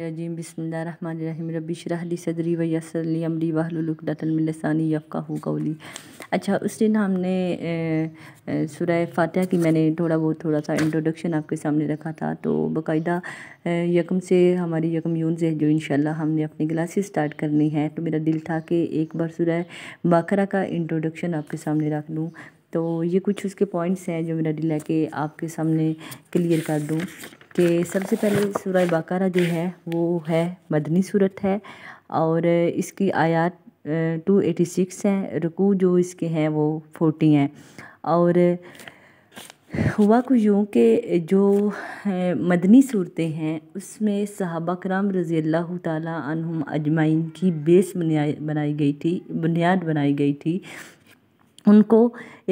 रजीम बसमीम रबिशरहली सदरी वसली अमरी वाहलुकदातमिलसानी यफ़ाहू कौली अच्छा उस दिन हमने सुरह फातह की मैंने थोड़ा बहुत थोड़ा सा इंट्रोडक्शन आपके सामने रखा था तो बाकायदा यकम से हमारी यकम यून से जो इन हमने अपनी क्लासेस स्टार्ट करनी है तो मेरा दिल था कि एक बार सुरह बाखरा का इंट्रोडक्शन आपके सामने रख लूँ तो ये कुछ उसके पॉइंट्स हैं जो मेरा दिल है कि आपके सामने क्लियर कर दूँ कि सबसे पहले सूर बक़रा जो है वो है मदनी सूरत है और इसकी आयात टू एटी सिक्स हैं रुकू जो इसके हैं वो फोर्टी हैं और हुआ कुछ यूँ के जो मदनी सूरतें हैं उसमें सहाबा कराम रज़ी अल्लाह तुम अजमाइन की बेस बनाई गई थी बुनियाद बनाई गई थी उनको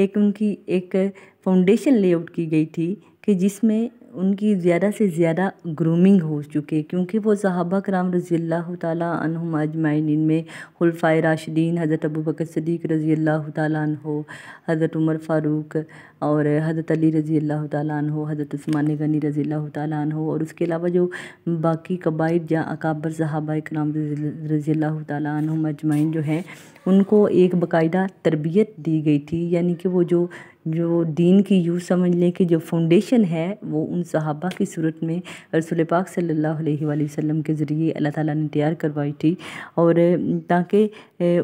एक उनकी एक फाउंडेशन लेआउट की गई थी कि जिसमें उनकी ज़्यादा से ज़्यादा ग्रूमिंग हो चुके क्योंकि वो सहाबा कराम रज़ी अल्लाह अजमाइन इनमें खुलफ़ा राशिदीन हज़रत अबू बकर सदीक रज़ी अल्लाह तहो हज़रत उमर फ़ारूक और हज़रत अली रज़ी अल्लाह तहो हज़रत स्मान गनी रज़ी अल्लाह हो और उसके अलावा जो बाकी कबाइब या अकाबर सहाबा कराम रज़ी अल्लाह अजमाइन जो है उनको एक बाकायदा तरबियत दी गई थी यानी कि वो जो जो दीन की यूँ समझ लें कि जो फाउंडेशन है वो उन सहाबा की सूरत में रसूल पाक सल्लल्लाहु अलैहि वसल्लम के ज़रिए अल्लाह ताला ने तैयार करवाई थी और ताकि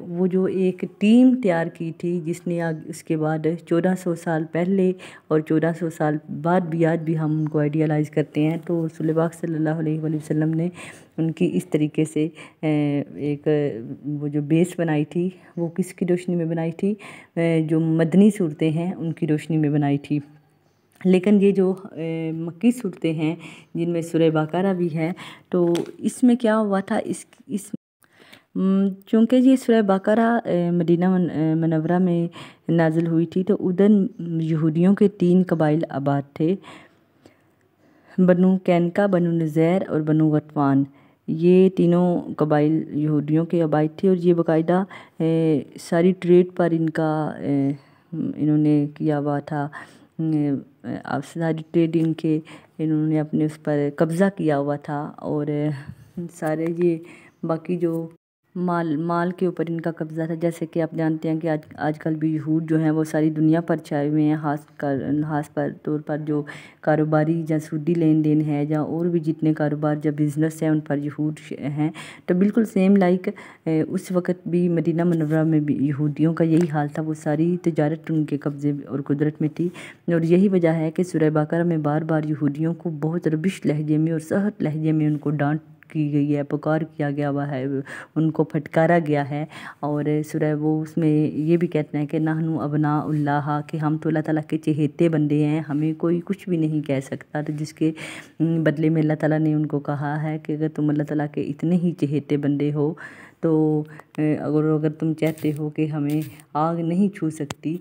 वो जो एक टीम तैयार की थी जिसने आज उसके बाद 1400 साल पहले और 1400 साल बाद भी आज भी हम उनको आइडियालाइज़ करते हैं तो रसूल पाक सल्लल्लाहु अलैहि वसल्लम ने उनकी इस तरीके से एक वो जो बेस बनाई थी वो किसकी रोशनी में बनाई थी जो मदनी सूरतें हैं उन उनकी रोशनी में बनाई थी लेकिन ये जो मक्की सूरतें हैं जिनमें सुरह बाकारा भी है तो इसमें क्या हुआ था इस इस चूँकि ये सुरह बाकरा मदीना मनवरा में नाजिल हुई थी तो उधर यहूदियों के तीन कबाइल आबाद थे बनु कैनका बनु नज़ैर और बनु गतवान ये तीनों कबाइल यहूदियों के आबाद थे और ये बाकायदा सारी ट्रेड पर इनका ए, इन्होंने किया हुआ था सारी ट्रेडिंग के इन्होंने अपने उस पर कब्ज़ा किया हुआ था और सारे ये बाकी जो माल माल के ऊपर इनका कब्ज़ा था जैसे कि आप जानते हैं कि आज आजकल यहूद जो हैं वो सारी दुनिया पर छाए हुए हैं खास कर खास पर तौर पर जो कारोबारी या सूदी लेन देन है या और भी जितने कारोबार या बिज़नेस हैं उन पर यहूद हैं तो बिल्कुल सेम लाइक उस वक्त भी मदीना मनवरा में भी यहूदियों का यही हाल था वो सारी तजारत उनके कब्ज़े और कुदरत में थी और यही वजह है कि सुरह बाकर में बार बार यहूदियों को बहुत रबिश लहजे में और सहत लहजे में उनको डांट की गई है पुकार किया गया हुआ है उनको फटकारा गया है और सुरह वो उसमें ये भी कहते हैं कि नाहनु अबना उल्लाह कि हम तो अल्लाह ताला के चहेते बंदे हैं हमें कोई कुछ भी नहीं कह सकता तो जिसके बदले में अल्लाह ताला ने उनको कहा है कि अगर तुम अल्लाह ताला के इतने ही चहेते बंदे हो तो अगर अगर तुम चाहते हो कि हमें आग नहीं छू सकती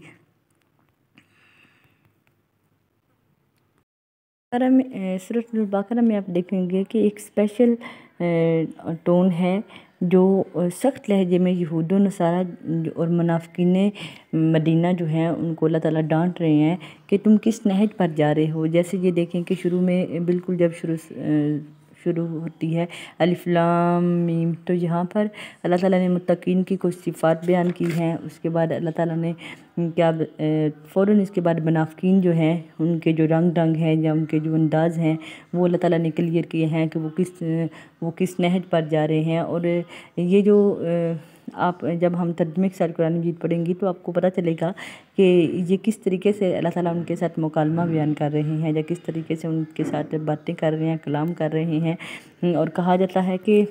बकरा में सूरत बकरा में आप देखेंगे कि एक स्पेशल टोन है जो सख्त लहजे में यहूद नसारा और मुनाफिन मदीना जो हैं उनको अल्लाह ताला डांट रहे हैं कि तुम किस नहज पर जा रहे हो जैसे ये देखें कि शुरू में बिल्कुल जब शुरू शुरू होती है अलिफ्लाम तो यहाँ पर अल्लाह ताला ने मुतकीन की कुछ सिफात बयान की हैं उसके बाद अल्लाह ताला ने क्या फ़ौर इसके बाद मनाफकिन जो हैं उनके जो रंग रंग हैं या उनके जो अंदाज़ हैं वो अल्लाह ताला ने क्लियर किए हैं कि वो किस वो किस नहज पर जा रहे हैं और ये जो आप जब हम तदमिक सर कुरान मजीद पढ़ेंगी तो आपको पता चलेगा कि ये किस तरीके से अल्लाह ताला उनके साथ मुकालमा बयान कर रहे हैं या किस तरीके से उनके साथ बातें कर रहे हैं कलाम कर रहे हैं और कहा जाता है कि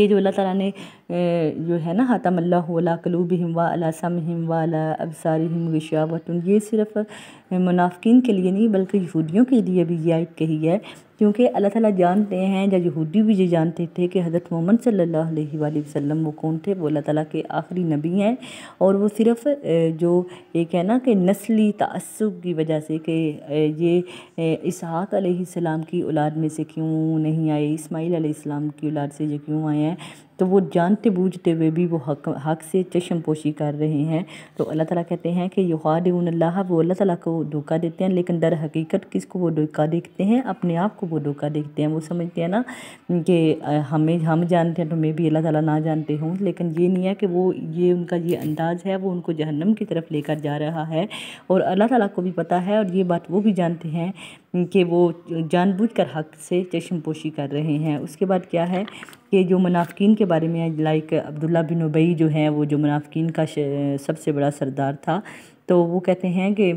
ये जो अल्लाह ताला ने जो है ना हतम अल्ला कलूब हिम सम हिम अबसारी हिम गशावत ये सिर्फ मुनाफिन के लिए नहीं बल्कि यहूदियों के लिए भी यह आयत कही है क्योंकि अल्लाह ताला जानते हैं या यहूदी भी ये जानते थे कि हज़रत मोहम्मद सल्लल्लाहु अलैहि वसल्लम वो कौन थे वो अल्लाह ताला के आखिरी नबी हैं और वो सिर्फ जो एक है ना कि नस्ली तसब की वजह से कि ये इसहाक सलाम की औलाद में से क्यों नहीं आए इस्माईल अलैहिस्सलाम की औलाद से ये क्यों आए हैं तो वो जानते बूझते हुए भी वो हक हक से पोशी कर रहे हैं तो अल्लाह ताला कहते हैं कि अल्लाह वो अल्लाह ताला को धोखा देते हैं लेकिन दर हकीकत किसको वो धोखा देखते हैं अपने आप को वो धोखा देखते हैं वो समझते हैं ना कि हमें हम जानते हैं तो मैं भी अल्लाह ताला ना जानते हूँ लेकिन ये नहीं है कि वो ये उनका ये अंदाज़ है वो उनको जहन्नम की तरफ लेकर जा रहा है और अल्लाह ताला को भी पता है और ये बात वो भी जानते हैं कि वो जानबूझकर हक से चश्मपोशी कर रहे हैं उसके बाद क्या है कि जो मुनाफिकीन के बारे में लाइक अब्दुल्ला बिन उबई जो हैं वो जो मुनाफिकीन का सबसे बड़ा सरदार था तो वो कहते हैं कि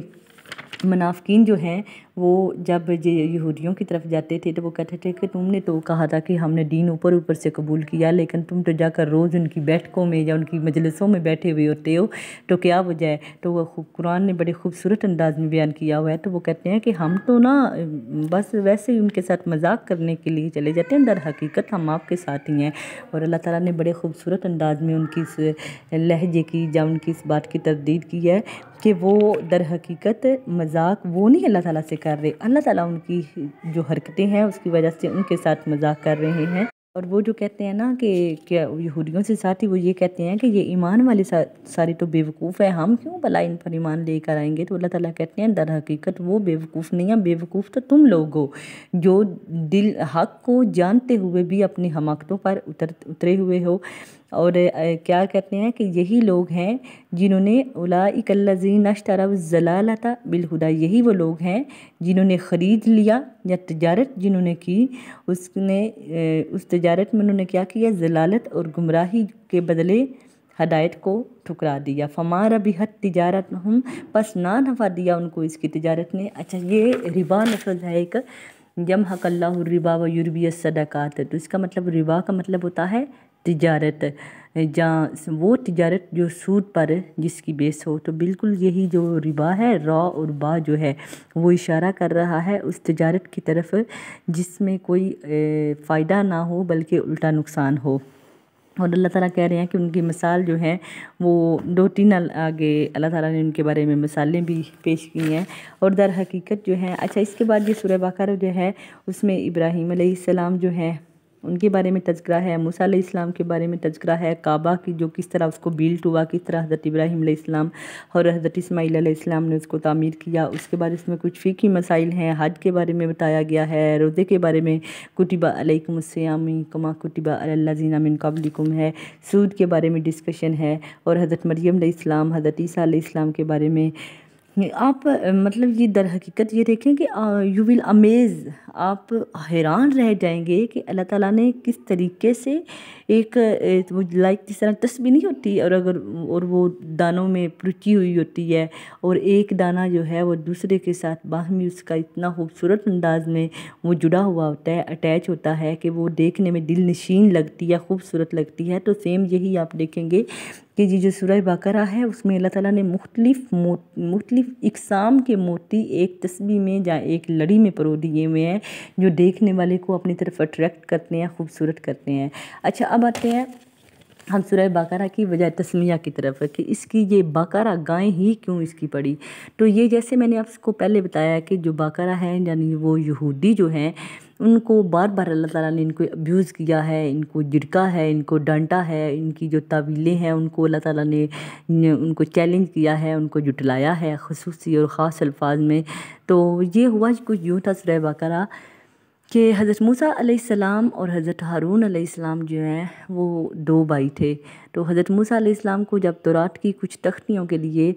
मुनाफिकीन जो हैं वो जब यहूदियों की तरफ जाते थे तो वो कहते थे कि तुमने तो कहा था कि हमने दीन ऊपर ऊपर से कबूल किया लेकिन तुम तो जाकर रोज़ उनकी बैठकों में या उनकी मजलसों में बैठे हुए होते हो तो क्या वजह है तो वह कुरान ने बड़े खूबसूरत अंदाज में बयान किया हुआ है तो वो कहते हैं कि हम तो ना बस वैसे ही उनके साथ मजाक करने के लिए चले जाते हैं दर हकीकत हम आपके साथ ही हैं और अल्लाह ताला ने बड़े खूबसूरत अंदाज में उनकी इस लहजे की या उनकी इस बात की तरदीद की है कि वो दर हकीकत मजाक वो नहीं अल्लाह ताला से कर रहे अल्लाह ताला उनकी जो हरकतें हैं उसकी वजह से उनके साथ मजाक कर रहे हैं और वो जो कहते हैं ना कि क्या यहूदियों से साथ ही वो ये कहते हैं कि ये ईमान वाले सा, सारे तो बेवकूफ़ है हम क्यों भला इन पर ईमान लेकर आएंगे तो अल्लाह ताला कहते हैं दर हकीकत वो बेवकूफ़ नहीं है बेवकूफ़ तो तुम लोग हो जो दिल हक को जानते हुए भी अपनी हमाकतों पर उतर उतरे हुए हो और क्या कहते हैं कि यही लोग हैं जिन्होंने उला इकल्लाजीन अशतरब जलालता बिलखुदा यही वो लोग हैं जिन्होंने ख़रीद लिया या तजारत जिन्होंने की उसने उस तजारत में उन्होंने क्या किया जलालत और गुमराही के बदले हदायत को ठुकरा दिया फमार भी हद तजारत हम बस ना नफा दिया उनको इसकी तजारत ने अच्छा ये रिबा नफल है एक जम हकल्ला रिबा व यूरबिया सदाकत तो इसका मतलब रिबा का मतलब होता है तजारत जहाँ वो तजारत जो सूद पर जिसकी बेस हो तो बिल्कुल यही जो रिबा है रॉ और बा जो है वो इशारा कर रहा है उस तजारत की तरफ जिसमें कोई फ़ायदा ना हो बल्कि उल्टा नुकसान हो और अल्लाह ताला कह रहे हैं कि उनकी मिसाल जो है वो दो तीन आगे अल्लाह ताला ने उनके बारे में मिसालें भी पेश की हैं और दर हकीकत जो है अच्छा इसके बाद ये सूर्य बकर जो है उसमें इब्राहीम सलाम जो है उनके बारे में तस्करा है मूसा इस्लाम के बारे में तस्करा है काबा की जो किस तरह उसको बिल्ट हुआ किस तरह हज़रत इब्राहिम इस्लाम और हज़रत इसमाईल इस्लाम ने उसको तामीर किया उसके बाद इसमें कुछ फ़ीकी मसाइल हैं हज के बारे में बताया गया है रोज़े के बारे में कुटिबा अलैकुमस्यामी कमा कुटिबा अल्लाजीना कबलिकुम है सूद के बारे में डिस्कशन है और हज़रत मरियम इस्लाम हज़रत ईसा इस्लाम के बारे में आप मतलब ये दर हकीकत ये देखें कि यू विल अमेज़ आप हैरान रह जाएंगे कि अल्लाह ताला ने किस तरीके से एक वो लाइक जिस तरह तस्वीर नहीं होती और अगर और वो दानों में पुची हुई होती है और एक दाना जो है वो दूसरे के साथ बाहमी उसका इतना खूबसूरत अंदाज में वो जुड़ा हुआ होता है अटैच होता है कि वो देखने में दिल नशीन लगती है खूबसूरत लगती है तो सेम यही आप देखेंगे कि जी जो सूरह बकरा है उसमें अल्लाह ताला ने मुख्तलिफ मुख्तलिफ इकसाम के मोती एक तस्बी में या एक लड़ी में परो दिए हुए हैं जो देखने वाले को अपनी तरफ अट्रैक्ट करते हैं खूबसूरत करते हैं अच्छा अब आते हैं हम सुरह बाकारा की बजाय तस्मिया की तरफ है कि इसकी ये बकरा गाय ही क्यों इसकी पड़ी तो ये जैसे मैंने आपको पहले बताया कि जो बकरा है यानी वो यहूदी जो हैं उनको बार बार अल्लाह ताला ने इनको अब्यूज़ किया है इनको झिड़का है इनको डांटा है इनकी जो तावीलें हैं उनको अल्लाह ताला ने उनको चैलेंज किया है उनको जुटलाया है खसूसी और ख़ास अल्फाज में तो ये हुआ कुछ यूँ था सुरह बकरा कि हज़रत मूसा अलैहिस्सलाम और हज़रत हारून अलैहिस्सलाम जो हैं वो दो भाई थे तो हज़रत मूसा अलैहिस्सलाम को जब तौरात की कुछ तख्तियों के लिए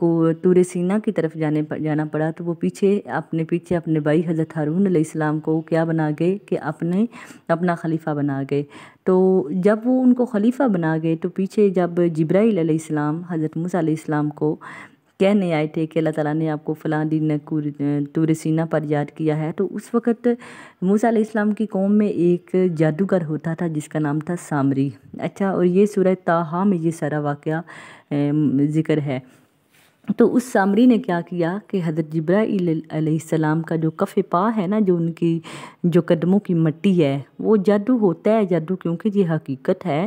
को तूर सीना की तरफ जाने पर, जाना पड़ा तो वो पीछे अपने पीछे अपने भाई हज़रत हारून अलैहिस्सलाम को क्या बना गए कि अपने अपना खलीफा बना गए तो जब वो उनको खलीफा बना गए तो पीछे जब जब्राईल अलैहिस्सलाम हज़रत मूसा अलैहिस्सलाम को कहने आए थे कि अल्लाह ताला ने आपको फ़लाँ दिन तुरसीना पर याद किया है तो उस वक़्त मूसा इस्लाम की कौम में एक जादूगर होता था जिसका नाम था सामरी अच्छा और ये सूरह ताहा में ये सारा वाक़ ज़िक्र है तो उस सामरी ने क्या किया कि हज़रत जब्राईसम का जो कफ़ पा है ना जो उनकी जो कदमों की मट्टी है वो जादू होता है जादू क्योंकि ये हकीकत है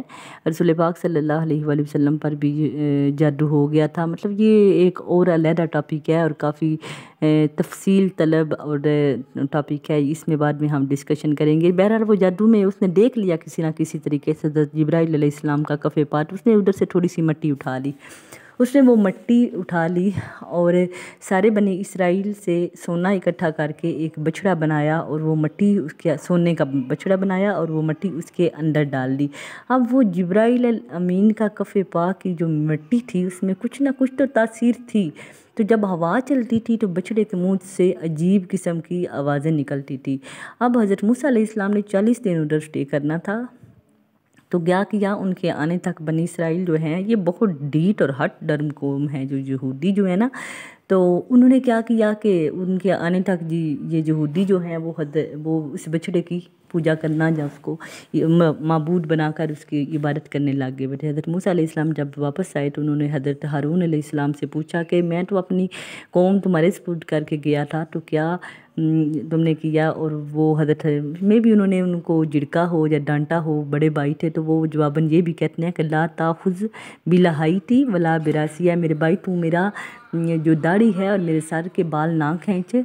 रसूल पाक सल्लल्लाहु वसम पर भी जादू हो गया था मतलब ये एक और अलहदा टॉपिक है और काफ़ी तफसील तलब और टॉपिक है इसमें बाद में हम डिस्कशन करेंगे बहरहाल वो जादू में उसने देख लिया किसी ना किसी तरीके से हज़रत जब्राईसम का कफ़ पा तो उसने उधर से थोड़ी सी मट्टी उठा ली उसने वो मट्टी उठा ली और सारे बने इसराइल से सोना इकट्ठा करके एक बछड़ा बनाया और वो मट्टी उसके सोने का बछड़ा बनाया और वो मट्टी उसके अंदर डाल दी अब वो जब्राइल अमीन का कफ़े पा की जो मिट्टी थी उसमें कुछ ना कुछ तो तासीर थी तो जब हवा चलती थी तो बछड़े के मुँह से अजीब किस्म की आवाज़ें निकलती थी अब हज़रत मूसा इस्लाम ने चालीस दिन उधर स्टे करना था तो क्या किया उनके आने तक बनी इसराइल जो है ये बहुत डीट और हट डर्म कौम है जो यहूदी जो है ना तो उन्होंने क्या किया कि उनके आने तक जी ये यहूदी जो हैं वो हद वो उस बछड़े की पूजा करना या उसको मबूद बनाकर उसकी इबादत करने लग गए बेटे हज़रत मूसा इस्लाम जब वापस आए तो उन्होंने हज़रत हारून इस्लाम से पूछा कि मैं तो अपनी कौम तुम्हारे सपूत करके गया था तो क्या तुमने किया और वो हजरत में भी उन्होंने उनको झिड़का हो या डांटा हो बड़े भाई थे तो वो जवाबन ये भी कहते हैं कि ला ताखुज बिलाहाई थी वला बिरासिया मेरे भाई तू मेरा जो दाढ़ी है और मेरे सर के बाल ना खींचे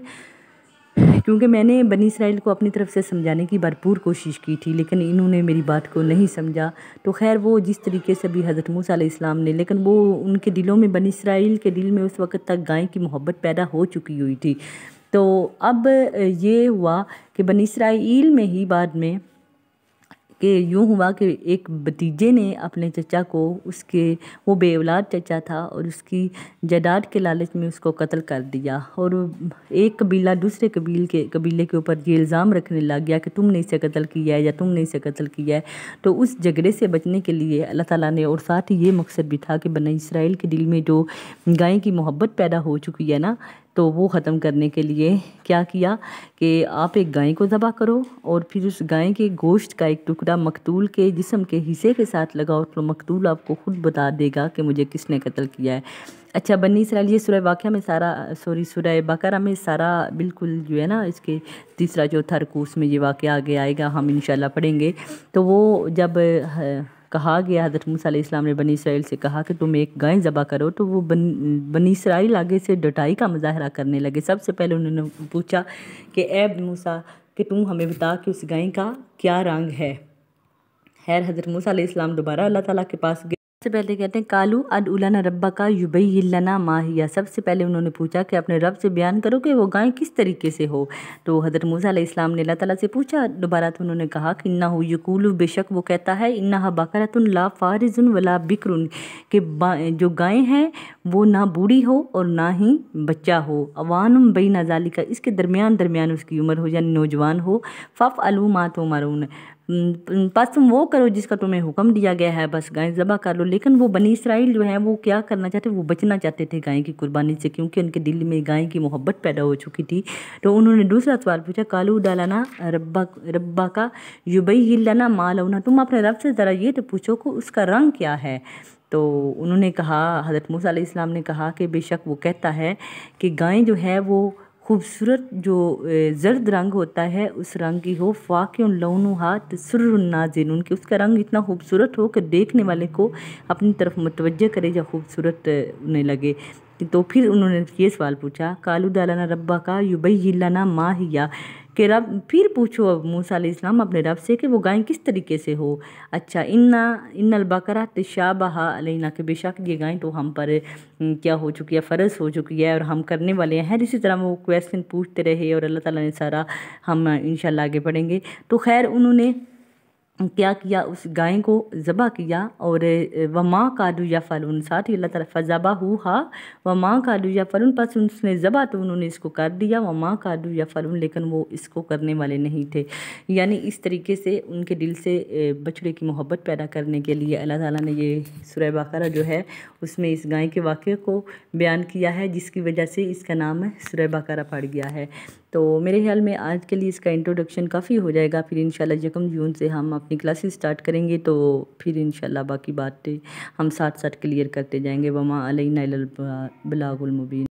क्योंकि मैंने बनी इसराइल को अपनी तरफ से समझाने की भरपूर कोशिश की थी लेकिन इन्होंने मेरी बात को नहीं समझा तो खैर वो जिस तरीके से भी हज़रत मूसा इस्लाम ने लेकिन वो उनके दिलों में बनी इसराइल के दिल में उस वक्त तक गाय की मोहब्बत पैदा हो चुकी हुई थी तो अब ये हुआ कि बनी इसराइल में ही बाद में कि यूँ हुआ कि एक भतीजे ने अपने चचा को उसके वो बेवलाद चचा था और उसकी जदाद के लालच में उसको कत्ल कर दिया और एक कबीला दूसरे कबील के कबीले के ऊपर ये इल्ज़ाम रखने लग गया कि तुमने इसे कत्ल किया है या तुमने इसे कत्ल किया है तो उस झगड़े से बचने के लिए अल्लाह ताला ने और साथ ही ये मकसद भी था कि बन इसराइल के दिल में जो गाय की मोहब्बत पैदा हो चुकी है ना तो वो ख़त्म करने के लिए क्या किया कि आप एक गाय को दबा करो और फिर उस गाय के गोश्त का एक टुकड़ा मकतूल के जिसम के हिस्से के साथ लगाओ तो मकतूल आपको ख़ुद बता देगा कि मुझे किसने कत्ल किया है अच्छा बनी इसराइल ये सुरह वाक़ में सारा सॉरी सुरह बकरा में सारा बिल्कुल जो है ना इसके तीसरा चौथा रकूस में ये वाक़ आगे आएगा हम इन पढ़ेंगे तो वो जब कहा गया हजरत मूसा इस्लाम ने बनी इसराइल से कहा कि तुम एक गाय ज़बा करो तो वो बन बनी इसराइल आगे से डटाई का मुजाहरा करने लगे सबसे पहले उन्होंने पूछा कि ऐब मूसा कि तुम हमें बता कि उस गाय का क्या रंग है खैर हज़रत मूसा इस्लाम दोबारा अल्लाह ताला के पास गए सबसे पहले कहते हैं कालू अद उलाना रब्बा का युबई लना माहिया सबसे पहले उन्होंने पूछा कि अपने रब से बयान करो कि वो गाय किस तरीके से हो तो हज़रत मूसा इस्लाम ने अल्लाह ताला से पूछा दोबारा तो उन्होंने कहा कि इन्ना हो यकूलू बेशक वो कहता है इन्ना बकरत ला फारिजुन वला बिक्रुन के जो गायें हैं वो ना बूढ़ी हो और ना ही बच्चा हो अवान बई नाजाली का इसके दरमियान दरमियान उसकी उम्र हो यानी नौजवान हो फ़फ़ अलू मात उमरून बस वो करो जिसका तुम्हें हुक्म दिया गया है बस गाय ज़बा कर लो लेकिन वो बनी इसराइल जो है वो क्या करना चाहते वो बचना चाहते थे गाय की कुर्बानी से क्योंकि उनके दिल में गाय की मोहब्बत पैदा हो चुकी थी तो उन्होंने दूसरा सवाल पूछा कालू डालाना रब्बा रब्बा का युबई हिलाना माल होना तुम अपने रब से ज़रा ये तो पूछो कि उसका रंग क्या है तो उन्होंने कहा हज़रत मूसा इस्लाम ने कहा कि बेशक वो कहता है कि गाय जो है वो खूबसूरत जो जर्द रंग होता है उस रंग की हो फ़ाक लौनुहा तसरनाजिन उनके उसका रंग इतना खूबसूरत हो कि देखने वाले को अपनी तरफ मतवजह करे या खूबसूरत उन्हें लगे तो फिर उन्होंने ये सवाल पूछा कालू दालाना रब्बा का युबई लाना माहिया कि रब फिर पूछो अब मूसा इस्लाम अपने रब से कि वो गाय किस तरीके से हो अच्छा इन्ना इन्नल बकरा बहा अलैना के बेशक ये गाय तो हम पर क्या हो चुकी है फ़र्ज़ हो चुकी है और हम करने वाले हैं इसी तरह वो क्वेश्चन पूछते रहे और अल्लाह ताला ने सारा हम इन आगे बढ़ेंगे तो खैर उन्होंने क्या किया उस गाय को ज़बा किया और व माँ दू या फ़लून साथ ही अल्लाह ताला फ़ज़बा हु हा व माँ कादू या फ़लून पास उसने ज़बा तो उन्होंने इसको कर दिया व माँ कादू या फ़लून लेकिन वो इसको करने वाले नहीं थे यानी इस तरीके से उनके दिल से बछड़े की मोहब्बत पैदा करने के लिए अल्लाह ताला ने ये सुरह बकरा जो है उसमें इस गाय के वाक़े को बयान किया है जिसकी वजह से इसका नाम सुरह बकरा पड़ गया है तो मेरे ख्याल में आज के लिए इसका इंट्रोडक्शन काफ़ी हो जाएगा फिर इंशाल्लाह यकम जून से हम अपनी क्लासेस स्टार्ट करेंगे तो फिर इंशाल्लाह बाकी बातें हम साथ साथ क्लियर करते जाएंगे वमा अलैना बलागुलमुबीन